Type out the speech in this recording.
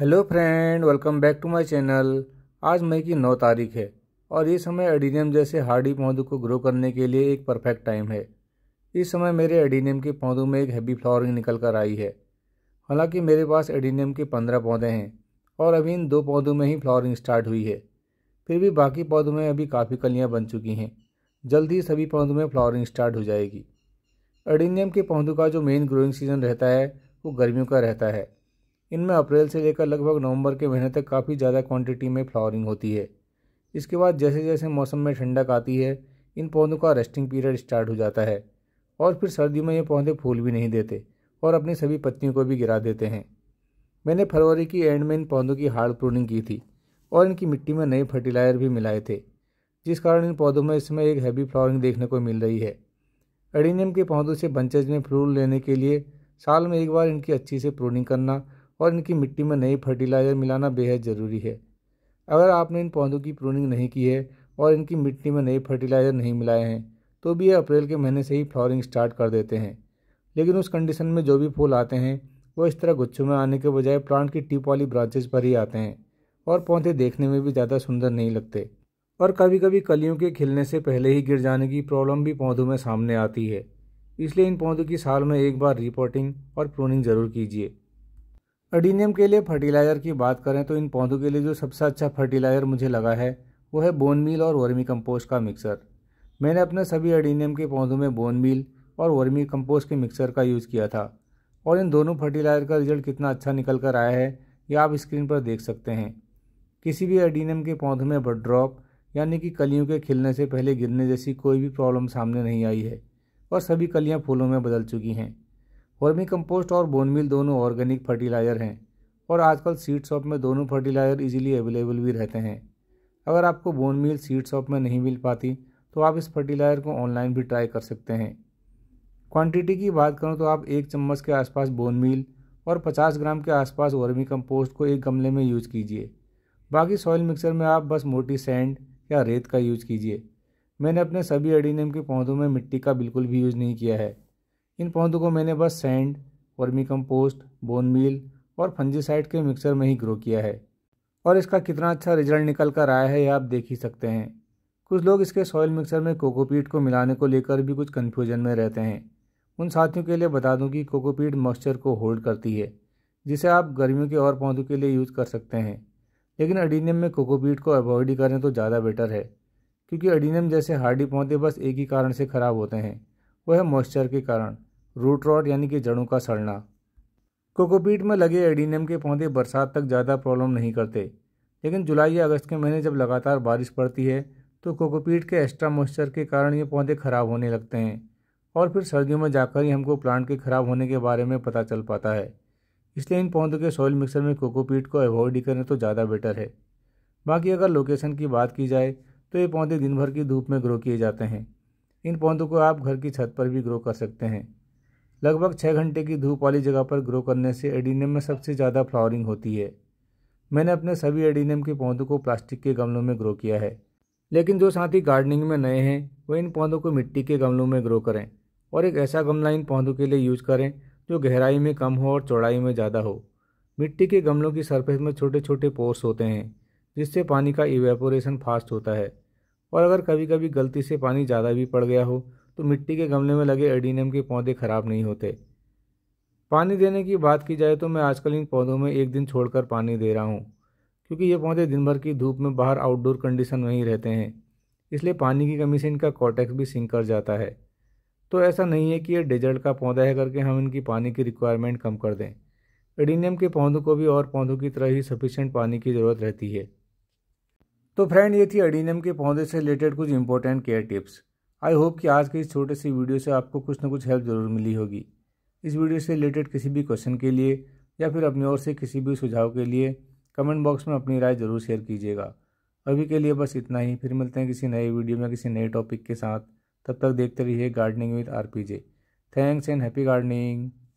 hello friend welcome back to my channel आज मई की नौ तारीख है और ये समय एडीनियम जैसे हार्डी पौधों को ग्रो करने के लिए एक परफेक्ट टाइम है इस समय मेरे एडीनियम के पौधों में एक हैवी फ्लावरिंग निकल कर आई है हालांकि मेरे पास एडीनियम के पंद्रह पौधे हैं और अभी इन दो पौधों में ही फ्लावरिंग स्टार्ट हुई है फिर भी बाकी पौधों में अभी काफ़ी कलियाँ बन चुकी हैं जल्द ही सभी पौधों में फ्लावरिंग स्टार्ट हो जाएगी एडीनियम के पौधों का जो मेन ग्रोइंग सीज़न रहता है वो गर्मियों का रहता है इनमें अप्रैल से लेकर लगभग नवंबर के महीने तक काफ़ी ज़्यादा क्वांटिटी में फ्लावरिंग होती है इसके बाद जैसे जैसे मौसम में ठंडक आती है इन पौधों का रेस्टिंग पीरियड स्टार्ट हो जाता है और फिर सर्दियों में ये पौधे फूल भी नहीं देते और अपनी सभी पत्तियों को भी गिरा देते हैं मैंने फरवरी की एंड में इन पौधों की हार्ड प्रूनिंग की थी और इनकी मिट्टी में नए फर्टिलाइजर भी मिलाए थे जिस कारण इन पौधों में इसमें एक हैवी फ्लावरिंग देखने को मिल रही है एडिनियम के पौधों से बंचज में फ्रूल लेने के लिए साल में एक बार इनकी अच्छी से प्रूनिंग करना और इनकी मिट्टी में नई फर्टिलाइज़र मिलाना बेहद ज़रूरी है अगर आपने इन पौधों की प्रूनिंग नहीं की है और इनकी मिट्टी में नई फर्टिलाइज़र नहीं मिलाए हैं तो भी ये अप्रैल के महीने से ही फ्लॉरिंग स्टार्ट कर देते हैं लेकिन उस कंडीशन में जो भी फूल आते हैं वो इस तरह गुच्छों में आने के बजाय प्लांट की टिप वाली ब्रांचेज पर ही आते हैं और पौधे देखने में भी ज़्यादा सुंदर नहीं लगते और कभी कभी कलियों के खिलने से पहले ही गिर जाने की प्रॉब्लम भी पौधों में सामने आती है इसलिए इन पौधों की साल में एक बार रिपोर्टिंग और प्रूनिंग ज़रूर कीजिए अडीनियम के लिए फर्टिलाइज़र की बात करें तो इन पौधों के लिए जो सबसे अच्छा फर्टिलाइज़र मुझे लगा है वो है बोन मील और वर्मी कंपोस्ट का मिक्सर मैंने अपने सभी अडीनियम के पौधों में बोन मील और वर्मी कंपोस्ट के मिक्सर का यूज़ किया था और इन दोनों फर्टिलाइज़र का रिजल्ट कितना अच्छा निकल कर आया है ये आप स्क्रीन पर देख सकते हैं किसी भी एडीनियम के पौधों में बड ड्रॉप यानी कि कलियों के खिलने से पहले गिरने जैसी कोई भी प्रॉब्लम सामने नहीं आई है और सभी कलियाँ फूलों में बदल चुकी हैं वर्मी कंपोस्ट और मिल दोनों ऑर्गेनिक फर्टिलाइज़र हैं और आजकल सीड शॉप में दोनों फर्टिलाइज़र इजीली अवेलेबल भी रहते हैं अगर आपको बोन मिल सीड शॉप में नहीं मिल पाती तो आप इस फर्टिलाइज़र को ऑनलाइन भी ट्राई कर सकते हैं क्वांटिटी की बात करूँ तो आप एक चम्मच के आसपास बोन मिल और 50 ग्राम के आसपास वर्मी कंपोस्ट को एक गमले में यूज कीजिए बाकी सॉइल मिक्सर में आप बस मोटी सैंड या रेत का यूज कीजिए मैंने अपने सभी एडीनियम के पौधों में मिट्टी का बिल्कुल भी यूज़ नहीं किया है इन पौधों को मैंने बस sand vermicompost bone meal और फंजीसाइड के मिक्सर में ही ग्रो किया है और इसका कितना अच्छा रिजल्ट निकल कर आया है ये आप देख ही सकते हैं कुछ लोग इसके सॉयल मिक्सर में कोकोपीट को मिलाने को लेकर भी कुछ कन्फ्यूजन में रहते हैं उन साथियों के लिए बता दूं कि कोकोपीट मॉइस्चर को होल्ड करती है जिसे आप गर्मियों के और पौधों के लिए यूज़ कर सकते हैं लेकिन अडीनियम में कोकोपीट को अवॉइड ही करें तो ज़्यादा बेटर है क्योंकि अडीनियम जैसे हार्डी पौधे बस एक ही कारण से ख़राब होते हैं वह है मॉइस्चर के कारण रूट रॉड यानी कि जड़ों का सड़ना कोकोपीट में लगे एडीनियम के पौधे बरसात तक ज़्यादा प्रॉब्लम नहीं करते लेकिन जुलाई या अगस्त के महीने जब लगातार बारिश पड़ती है तो कोकोपीट के एक्स्ट्रा मॉइस्चर के कारण ये पौधे ख़राब होने लगते हैं और फिर सर्दियों में जाकर ही हमको प्लांट के ख़राब होने के बारे में पता चल पाता है इसलिए इन पौधों के सॉइल मिक्सर में कोकोपीट को अवॉइड ही करें तो ज़्यादा बेटर है बाकी अगर लोकेशन की बात की जाए तो ये पौधे दिन भर की धूप में ग्रो किए जाते हैं इन पौधों को आप घर की छत पर भी ग्रो कर सकते हैं लगभग छः घंटे की धूप वाली जगह पर ग्रो करने से एडीनियम में सबसे ज़्यादा फ्लावरिंग होती है मैंने अपने सभी एडीनियम के पौधों को प्लास्टिक के गमलों में ग्रो किया है लेकिन जो साथी गार्डनिंग में नए हैं वो इन पौधों को मिट्टी के गमलों में ग्रो करें और एक ऐसा गमला इन पौधों के लिए यूज करें जो गहराई में कम हो और चौड़ाई में ज़्यादा हो मिट्टी के गमलों की सरफेस में छोटे छोटे पोर्स होते हैं जिससे पानी का इवेपोरेशन फास्ट होता है और अगर कभी कभी गलती से पानी ज़्यादा भी पड़ गया हो तो मिट्टी के गमले में लगे एडीनियम के पौधे खराब नहीं होते पानी देने की बात की जाए तो मैं आजकल इन पौधों में एक दिन छोड़कर पानी दे रहा हूँ क्योंकि ये पौधे दिन भर की धूप में बाहर आउटडोर कंडीशन में ही रहते हैं इसलिए पानी की कमी से इनका कॉटेक्स भी सिंक कर जाता है तो ऐसा नहीं है कि ये डेजर्ट का पौधा है करके हम इनकी पानी की रिक्वायरमेंट कम कर दें एडीनियम के पौधों को भी और पौधों की तरह ही सफिशेंट पानी की ज़रूरत रहती है तो फ्रेंड ये थी एडीनियम के पौधे से रिलेटेड कुछ important care tips I hope कि आज के इस छोटे से वीडियो से आपको कुछ ना कुछ हेल्प ज़रूर मिली होगी इस वीडियो से रिलेटेड किसी भी क्वेश्चन के लिए या फिर अपनी ओर से किसी भी सुझाव के लिए कमेंट बॉक्स में अपनी राय ज़रूर शेयर कीजिएगा अभी के लिए बस इतना ही फिर मिलते हैं किसी नए वीडियो में किसी नए टॉपिक के साथ तब तक देखते रहिए gardening with R thanks and happy gardening